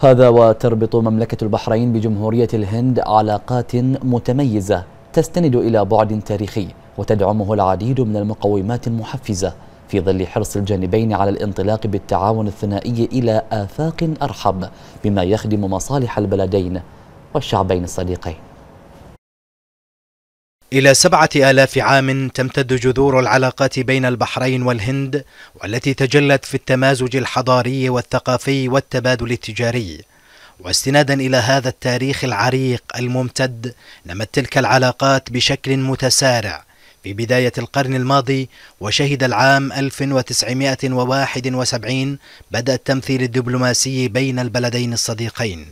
هذا وتربط مملكة البحرين بجمهورية الهند علاقات متميزة تستند إلى بعد تاريخي وتدعمه العديد من المقومات المحفزة في ظل حرص الجانبين على الانطلاق بالتعاون الثنائي إلى آفاق أرحب بما يخدم مصالح البلدين والشعبين الصديقين إلى سبعة آلاف عام تمتد جذور العلاقات بين البحرين والهند والتي تجلت في التمازج الحضاري والثقافي والتبادل التجاري واستنادا إلى هذا التاريخ العريق الممتد نمت تلك العلاقات بشكل متسارع في بداية القرن الماضي وشهد العام 1971 بدأ التمثيل الدبلوماسي بين البلدين الصديقين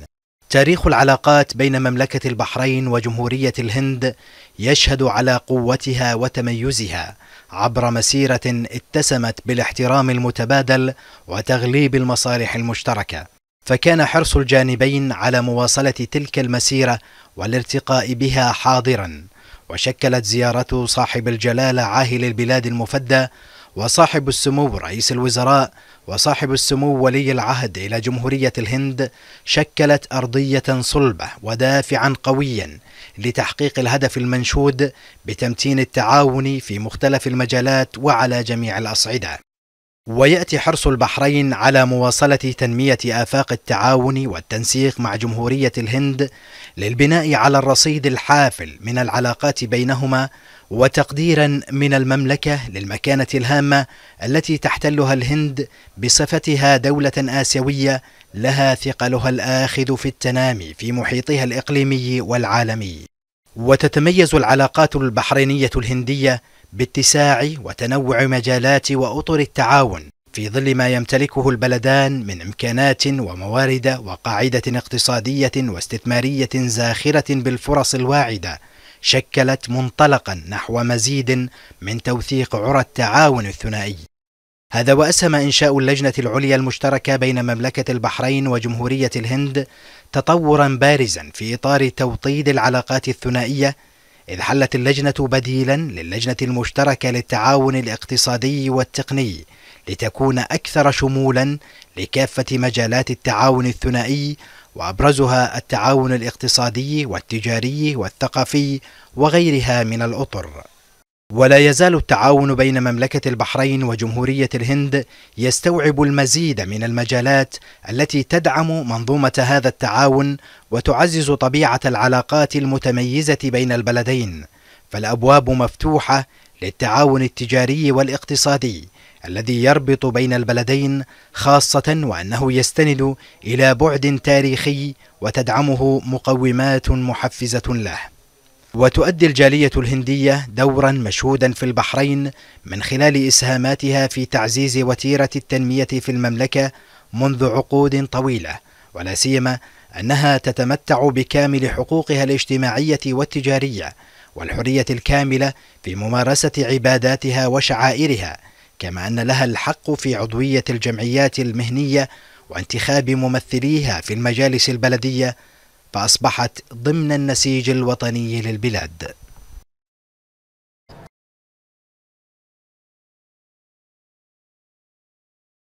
تاريخ العلاقات بين مملكة البحرين وجمهورية الهند يشهد على قوتها وتميزها عبر مسيرة اتسمت بالاحترام المتبادل وتغليب المصالح المشتركة فكان حرص الجانبين على مواصلة تلك المسيرة والارتقاء بها حاضرا وشكلت زيارة صاحب الجلالة عاهل البلاد المفدى وصاحب السمو رئيس الوزراء وصاحب السمو ولي العهد إلى جمهورية الهند شكلت أرضية صلبة ودافعا قويا لتحقيق الهدف المنشود بتمتين التعاون في مختلف المجالات وعلى جميع الأصعدة وياتي حرص البحرين على مواصله تنميه افاق التعاون والتنسيق مع جمهوريه الهند للبناء على الرصيد الحافل من العلاقات بينهما وتقديرا من المملكه للمكانه الهامه التي تحتلها الهند بصفتها دوله اسيويه لها ثقلها الاخذ في التنامي في محيطها الاقليمي والعالمي وتتميز العلاقات البحرينيه الهنديه باتساع وتنوع مجالات واطر التعاون في ظل ما يمتلكه البلدان من امكانات وموارد وقاعده اقتصاديه واستثماريه زاخره بالفرص الواعده شكلت منطلقا نحو مزيد من توثيق عرى التعاون الثنائي هذا وأسهم إنشاء اللجنة العليا المشتركة بين مملكة البحرين وجمهورية الهند تطورا بارزا في إطار توطيد العلاقات الثنائية إذ حلت اللجنة بديلا للجنة المشتركة للتعاون الاقتصادي والتقني لتكون أكثر شمولا لكافة مجالات التعاون الثنائي وأبرزها التعاون الاقتصادي والتجاري والثقافي وغيرها من الأطر ولا يزال التعاون بين مملكة البحرين وجمهورية الهند يستوعب المزيد من المجالات التي تدعم منظومة هذا التعاون وتعزز طبيعة العلاقات المتميزة بين البلدين فالأبواب مفتوحة للتعاون التجاري والاقتصادي الذي يربط بين البلدين خاصة وأنه يستند إلى بعد تاريخي وتدعمه مقومات محفزة له وتؤدي الجالية الهندية دورا مشهودا في البحرين من خلال إسهاماتها في تعزيز وتيرة التنمية في المملكة منذ عقود طويلة ولا سيما أنها تتمتع بكامل حقوقها الاجتماعية والتجارية والحرية الكاملة في ممارسة عباداتها وشعائرها كما أن لها الحق في عضوية الجمعيات المهنية وانتخاب ممثليها في المجالس البلدية فأصبحت ضمن النسيج الوطني للبلاد